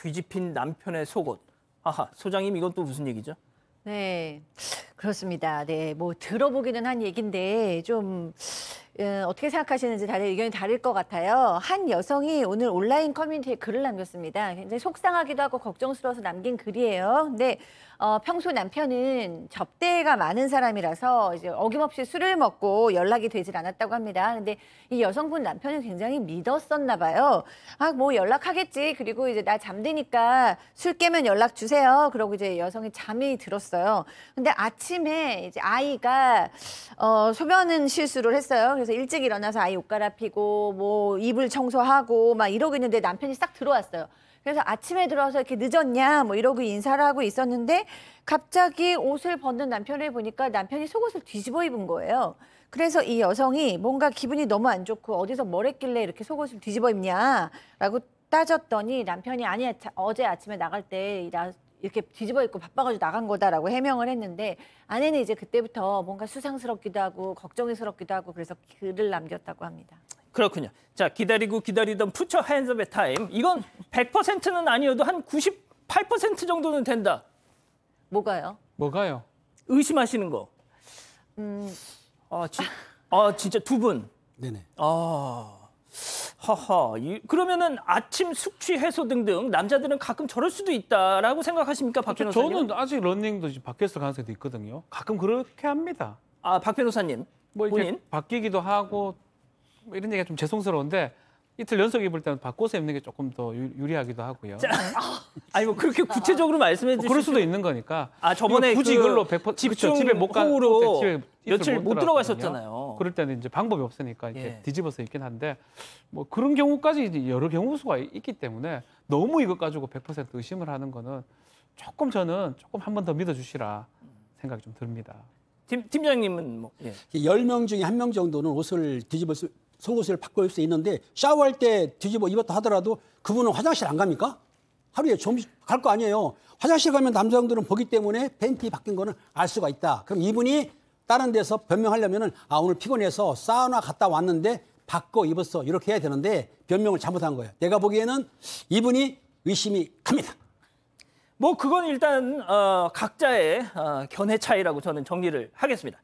뒤집힌 남편의 속옷. 아하, 소장님 이건 또 무슨 얘기죠? 네, 그렇습니다. 네, 뭐 들어보기는 한 얘긴데 좀 예, 어떻게 생각하시는지 다들 의견이 다를 것 같아요. 한 여성이 오늘 온라인 커뮤니티에 글을 남겼습니다. 굉장히 속상하기도 하고 걱정스러워서 남긴 글이에요. 근데 어, 평소 남편은 접대가 많은 사람이라서 이제 어김없이 술을 먹고 연락이 되질 않았다고 합니다. 근데 이 여성분 남편은 굉장히 믿었었나 봐요. 아, 뭐 연락하겠지. 그리고 이제 나 잠드니까 술 깨면 연락 주세요. 그러고 이제 여성이 잠이 들었어요. 근데 아침에 이제 아이가 어, 소변은 실수를 했어요. 그래서 일찍 일어나서 아이 옷 갈아피고 뭐 이불 청소하고 막 이러고 있는데 남편이 싹 들어왔어요. 그래서 아침에 들어와서 이렇게 늦었냐 뭐 이러고 인사를 하고 있었는데 갑자기 옷을 벗는 남편을 보니까 남편이 속옷을 뒤집어 입은 거예요. 그래서 이 여성이 뭔가 기분이 너무 안 좋고 어디서 뭘 했길래 이렇게 속옷을 뒤집어 입냐라고 따졌더니 남편이 아니 어제 아침에 나갈 때 이렇게 뒤집어 입고 바빠가지고 나간 거다라고 해명을 했는데 아내는 이제 그때부터 뭔가 수상스럽기도 하고 걱정스럽기도 하고 그래서 글을 남겼다고 합니다. 그렇군요. 자 기다리고 기다리던 푸처 핸즈의 타임 이건 100%는 아니어도 한 98% 정도는 된다. 뭐가요? 뭐가요? 의심하시는 거. 음. 아, 지, 아 진짜 두 분. 네네. 아. 허허. 그러면은 아침 숙취 해소 등등 남자들은 가끔 저럴 수도 있다라고 생각하십니까, 박 그렇죠. 변호사님? 저는 아직 런닝도 바뀌었을 가능성도 있거든요. 가끔 그렇게 합니다. 아, 박 변호사님. 뭐 이렇게 본인? 바뀌기도 하고 뭐 이런 얘기가 좀 죄송스러운데 이틀 연속 입을 때는 바꿔서 입는 게 조금 더 유리하기도 하고요. 자, 아니 뭐 그렇게 구체적으로 말씀해 주실 뭐 그럴 수도 있는 거니까. 아 저번에 굳이 그 이걸로 100% 집중 그쵸, 집에 못 가, 그 집 며칠 못, 못 들어갔었잖아요. 어. 그럴 때는 이제 방법이 없으니까 이렇게 예. 뒤집어서 있긴 한데 뭐 그런 경우까지 여러 경우 수가 있기 때문에 너무 이것 가지고 100% 의심을 하는 거는 조금 저는 조금 한 번 더 믿어주시라 생각이 좀 듭니다. 팀, 팀장님은 뭐 예. 10명 중에 한 명 정도는 옷을 뒤집어 쓰, 속옷을 바꿀 수 있는데 샤워할 때 뒤집어 입었다 하더라도 그분은 화장실 안 갑니까? 하루에 좀 갈 거 아니에요. 화장실 가면 남성들은 보기 때문에 팬티 바뀐 거는 알 수가 있다. 그럼 이분이 다른 데서 변명하려면은 아 오늘 피곤해서 사우나 갔다 왔는데 바꿔 입었어 이렇게 해야 되는데 변명을 잘못한 거예요. 내가 보기에는 이분이 의심이 갑니다. 뭐 그건 일단 어, 각자의 어, 견해 차이라고 저는 정리를 하겠습니다.